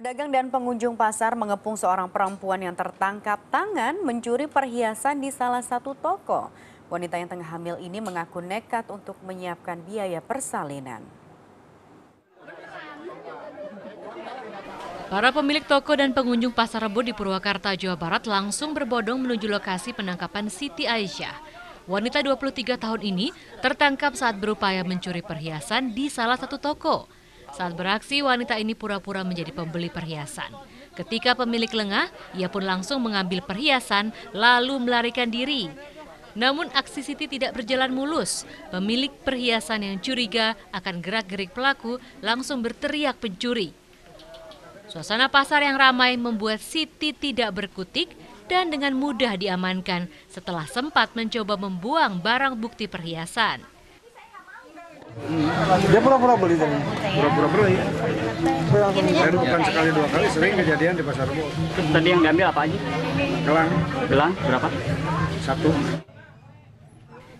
Pedagang dan pengunjung pasar mengepung seorang perempuan yang tertangkap tangan mencuri perhiasan di salah satu toko. Wanita yang tengah hamil ini mengaku nekat untuk menyiapkan biaya persalinan. Para pemilik toko dan pengunjung pasar Rebo di Purwakarta, Jawa Barat langsung berbodong menuju lokasi penangkapan Siti Aisyah. Wanita 23 tahun ini tertangkap saat berupaya mencuri perhiasan di salah satu toko. Saat beraksi, wanita ini pura-pura menjadi pembeli perhiasan. Ketika pemilik lengah, ia pun langsung mengambil perhiasan lalu melarikan diri. Namun aksi Siti tidak berjalan mulus. Pemilik perhiasan yang curiga akan gerak-gerik pelaku langsung berteriak pencuri. Suasana pasar yang ramai membuat Siti tidak berkutik dan dengan mudah diamankan setelah sempat mencoba membuang barang bukti perhiasan. Dia pura-pura beli tadi. Pura-pura beli. Dan iya. bukan sekali dua kali, sering kejadian di pasar Rebo. Tadi yang diambil apa aja? Gelang. Gelang berapa? Satu.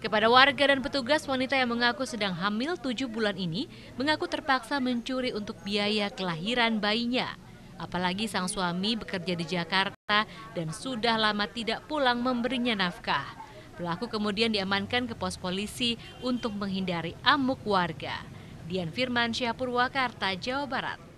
Kepada warga dan petugas, wanita yang mengaku sedang hamil tujuh bulan ini mengaku terpaksa mencuri untuk biaya kelahiran bayinya. Apalagi sang suami bekerja di Jakarta dan sudah lama tidak pulang memberinya nafkah. Pelaku kemudian diamankan ke pos polisi untuk menghindari amuk warga. Dian Firman Syahpurwakarta, Purwakarta, Jawa Barat.